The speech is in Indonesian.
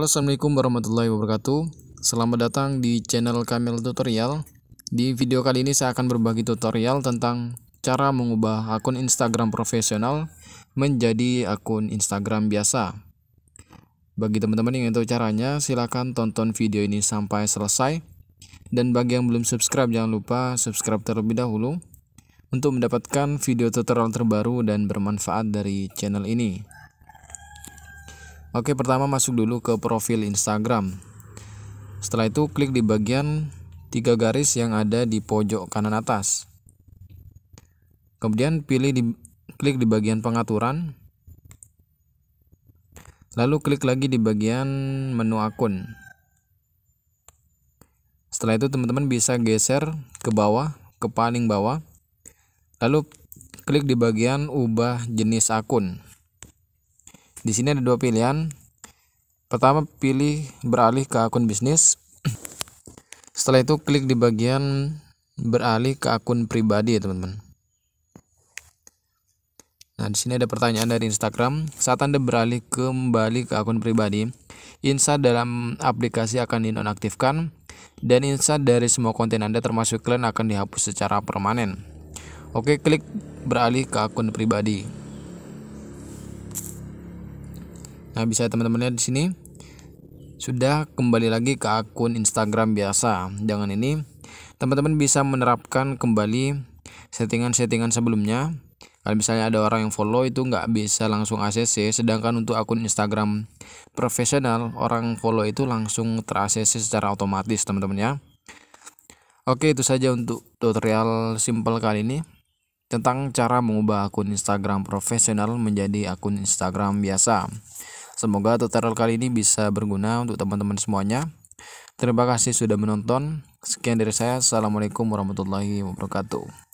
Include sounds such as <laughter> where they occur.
Assalamualaikum warahmatullahi wabarakatuh Selamat datang di channel Kamil Tutorial Di video kali ini saya akan berbagi tutorial tentang cara mengubah akun Instagram profesional menjadi akun Instagram biasa Bagi teman-teman yang ingin tahu caranya silahkan tonton video ini sampai selesai Dan bagi yang belum subscribe jangan lupa subscribe terlebih dahulu Untuk mendapatkan video tutorial terbaru dan bermanfaat dari channel ini Oke, pertama masuk dulu ke profil Instagram. Setelah itu klik di bagian tiga garis yang ada di pojok kanan atas. Kemudian pilih di klik di bagian pengaturan. Lalu klik lagi di bagian menu akun. Setelah itu teman-teman bisa geser ke bawah, ke paling bawah. Lalu klik di bagian ubah jenis akun. Di sini ada dua pilihan. Pertama pilih beralih ke akun bisnis. <clears throat> Setelah itu klik di bagian beralih ke akun pribadi ya teman-teman. Nah, di sini ada pertanyaan dari Instagram. Saat Anda beralih kembali ke akun pribadi, Insta dalam aplikasi akan dinonaktifkan dan Insta dari semua konten Anda termasuk klien akan dihapus secara permanen. Oke, klik beralih ke akun pribadi. Nah, bisa teman-teman lihat di sini sudah kembali lagi ke akun Instagram biasa. jangan ini, teman-teman bisa menerapkan kembali settingan-settingan sebelumnya. Kalau misalnya ada orang yang follow itu nggak bisa langsung ACC, ya. sedangkan untuk akun Instagram profesional orang follow itu langsung ter secara otomatis, teman-teman ya. Oke, itu saja untuk tutorial simple kali ini tentang cara mengubah akun Instagram profesional menjadi akun Instagram biasa. Semoga tutorial kali ini bisa berguna untuk teman-teman semuanya. Terima kasih sudah menonton. Sekian dari saya. Assalamualaikum warahmatullahi wabarakatuh.